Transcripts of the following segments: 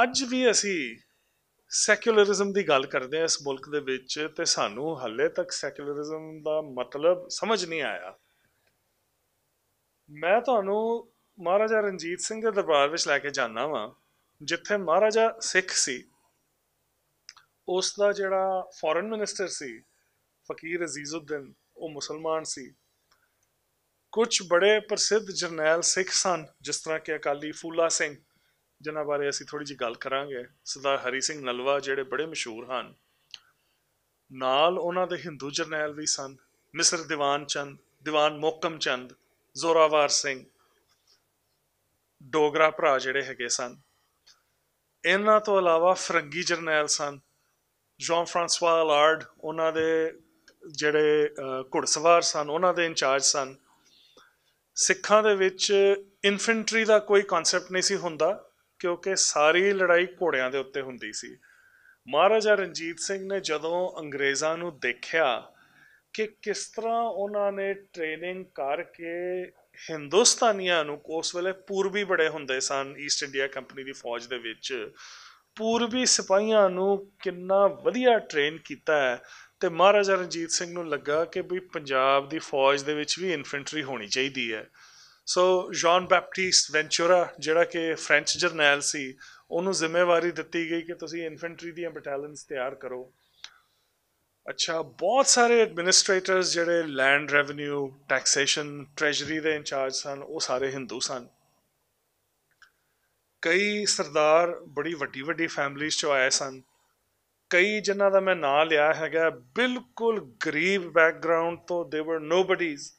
ਅੱਜ ਵੀ ਅਸੀਂ ਸੈਕੂਲਰਿਜ਼ਮ ਦੀ ਗੱਲ ਕਰਦੇ ਆ ਇਸ ਮੁਲਕ ਦੇ ਵਿੱਚ ਤੇ ਸਾਨੂੰ ਹੱਲੇ ਤੱਕ ਸੈਕੂਲਰਿਜ਼ਮ ਦਾ ਮਤਲਬ ਸਮਝ ਨਹੀਂ ਆਇਆ ਮੈਂ ਤੁਹਾਨੂੰ ਮਹਾਰਾਜਾ ਰਣਜੀਤ ਸਿੰਘ ਦੇ ਦਰਬਾਰ ਵਿੱਚ ਲੈ ਕੇ ਜਾਣਾ ਵਾਂ ਜਿੱਥੇ ਮਹਾਰਾਜਾ ਸਿੱਖ ਸੀ ਉਸ ਦਾ ਜਿਹੜਾ ਫੋਰਨ ਮਿਨਿਸਟਰ ਸੀ ਫਕੀਰ ਅਜ਼ੀਜ਼ੁddin ਉਹ ਮੁਸਲਮਾਨ ਸੀ ਕੁਝ ਬੜੇ ਪ੍ਰਸਿੱਧ ਜਰਨੈਲ ਸਿੱਖ ਸਨ ਜਿਸ ਤਰ੍ਹਾਂ ਕਿ ਅਕਾਲੀ ਫੂਲਾ ਸਿੰਘ ਜਿਨ੍ਹਾਂ ਬਾਰੇ ਅਸੀਂ ਥੋੜੀ ਜੀ ਗੱਲ ਕਰਾਂਗੇ ਸਰਦਾਰ ਹਰੀ ਸਿੰਘ ਨਲਵਾ ਜਿਹੜੇ ਬੜੇ ਮਸ਼ਹੂਰ ਹਨ ਨਾਲ ਉਹਨਾਂ ਦੇ ਹਿੰਦੂ ਜਰਨੈਲ ਵੀ ਸਨ ਮਿਸਰ ਦੀਵਾਨ ਚੰਦ ਦੀਵਾਨ ਮੋਕਮ ਚੰਦ ਜ਼ੋਰਾਵਾਰ ਸਿੰਘ ਡੋਗਰਾ ਭਰਾ ਜਿਹੜੇ ਹੈਗੇ ਸਨ ਇਹਨਾਂ ਤੋਂ ਇਲਾਵਾ ਫਰੰਗੀ ਜਰਨੈਲ ਸਨ ਜੋਨ ਫ੍ਰਾਂਸਵਾ ਲਾਰਡ ਉਹਨਾਂ ਦੇ ਜਿਹੜੇ ਘੁੜਸਵਾਰ ਸਨ ਉਹਨਾਂ ਦੇ ਇੰਚਾਰਜ ਸਨ ਸਿੱਖਾਂ ਦੇ ਵਿੱਚ ਇਨਫੈਂਟਰੀ ਦਾ ਕੋਈ ਕਨਸੈਪਟ ਨਹੀਂ ਸੀ ਹੁੰਦਾ ਕਿਉਂਕਿ ਸਾਰੀ ਲੜਾਈ ਘੋੜਿਆਂ ਦੇ ਉੱਤੇ ਹੁੰਦੀ ਸੀ ਮਹਾਰਾਜਾ ਰਣਜੀਤ ਸਿੰਘ ਨੇ ਜਦੋਂ ਅੰਗਰੇਜ਼ਾਂ ਨੂੰ ਦੇਖਿਆ ਕਿ ਕਿਸ ਤਰ੍ਹਾਂ ਉਹਨਾਂ ਨੇ ਟ੍ਰੇਨਿੰਗ ਕਰਕੇ ਹਿੰਦੁਸਤਾਨੀਆਂ ਨੂੰ ਉਸ ਵੇਲੇ ਪੂਰਬੀ ਬੜੇ ਹੁੰਦੇ ਸਨ ਈਸਟ ਇੰਡੀਆ ਕੰਪਨੀ ਦੀ ਫੌਜ ਦੇ ਵਿੱਚ ਪੂਰਬੀ ਸਿਪਾਹੀਆਂ ਨੂੰ ਕਿੰਨਾ ਵਧੀਆ ਟ੍ਰੇਨ ਕੀਤਾ ਹੈ ਤੇ ਮਹਾਰਾਜਾ ਰਣਜੀਤ ਸਿੰਘ ਨੂੰ ਲੱਗਾ ਕਿ ਵੀ ਪੰਜਾਬ ਦੀ ਫੌਜ ਦੇ ਵਿੱਚ ਵੀ ਇਨਫੈਂਟਰੀ ਹੋਣੀ ਚਾਹੀਦੀ ਹੈ ਸੋ ਜੌਨ ਬੈਪਟਿਸਟ ਵੈਂਚੂਰਾ ਜਿਹੜਾ ਕਿ ਫ੍ਰੈਂਚ ਜਰਨਲ ਸੀ ਉਹਨੂੰ ਜ਼ਿੰਮੇਵਾਰੀ ਦਿੱਤੀ ਗਈ ਕਿ ਤੁਸੀਂ ਇਨਫੈਂਟਰੀ ਦੀਆਂ ਬਟਾਲੀਅਨਸ ਤਿਆਰ ਕਰੋ ਅੱਛਾ ਬਹੁਤ ਸਾਰੇ ਐਡਮਿਨਿਸਟ੍ਰੇਟਰਸ ਜਿਹੜੇ ਲੈਂਡ ਰੈਵਨਿਊ ਟੈਕਸੇਸ਼ਨ ਟ੍ਰੈਜਰੀ ਦੇ ਇੰਚਾਰਜ ਸਨ ਉਹ ਸਾਰੇ ਹਿੰਦੂ ਸਨ ਕਈ ਸਰਦਾਰ ਬੜੀ ਵੱਡੀ ਵੱਡੀ ਫੈਮਿਲੀਆਂ ਚੋਂ ਆਏ ਸਨ ਕਈ ਜਿਨ੍ਹਾਂ ਦਾ ਮੈਂ ਨਾਂ ਲਿਆ ਹੈਗਾ ਬਿਲਕੁਲ ਗਰੀਬ ਬੈਕਗ੍ਰਾਉਂਡ ਤੋਂ ਦੇ ਵਰ ਨੋਬਡੀਜ਼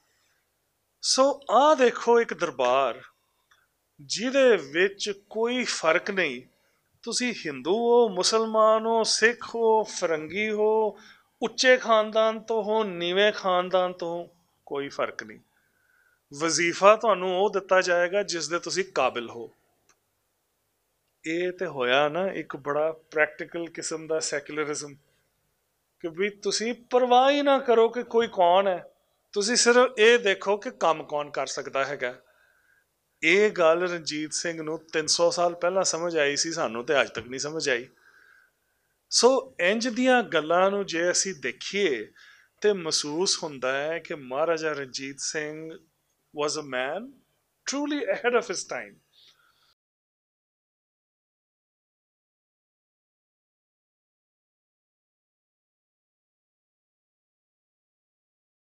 ਸੋ ਆ ਦੇਖੋ ਇੱਕ ਦਰਬਾਰ ਜਿਹਦੇ ਵਿੱਚ ਕੋਈ ਫਰਕ ਨਹੀਂ ਤੁਸੀਂ ਹਿੰਦੂ ਹੋ ਮੁਸਲਮਾਨ ਹੋ ਸਿੱਖ ਹੋ ਫਰੰਗੀ ਹੋ ਉੱਚੇ ਖਾਨਦਾਨ ਤੋਂ ਹੋ ਨੀਵੇਂ ਖਾਨਦਾਨ ਤੋਂ ਕੋਈ ਫਰਕ ਨਹੀਂ ਵਜ਼ੀਫਾ ਤੁਹਾਨੂੰ ਉਹ ਦਿੱਤਾ ਜਾਏਗਾ ਜਿਸ ਦੇ ਤੁਸੀਂ ਕਾਬਿਲ ਹੋ ਇਹ ਤੇ ਹੋਇਆ ਨਾ ਇੱਕ ਬੜਾ ਪ੍ਰੈਕਟੀਕਲ ਕਿਸਮ ਦਾ ਸੈਕੂਲਰਿਜ਼ਮ ਕਿ ਵੀ ਤੁਸੀਂ ਪਰਵਾਹ ਹੀ ਨਾ ਕਰੋ ਕਿ ਕੋਈ ਕੌਣ ਹੈ ਤੁਸੀਂ ਸਿਰਫ ਇਹ ਦੇਖੋ ਕਿ ਕੰਮ ਕੌਣ ਕਰ ਸਕਦਾ ਹੈਗਾ ਇਹ ਗੱਲ ਰਣਜੀਤ ਸਿੰਘ ਨੂੰ 300 ਸਾਲ ਪਹਿਲਾਂ ਸਮਝ ਆਈ ਸੀ ਸਾਨੂੰ ਤੇ ਅੱਜ ਤੱਕ ਨਹੀਂ ਸਮਝ ਆਈ ਸੋ ਇੰਜ ਦੀਆਂ ਗੱਲਾਂ ਨੂੰ ਜੇ ਅਸੀਂ ਦੇਖੀਏ ਤੇ ਮਹਿਸੂਸ ਹੁੰਦਾ ਹੈ ਕਿ Maharaja Ranjit Singh was a man truly ahead of his time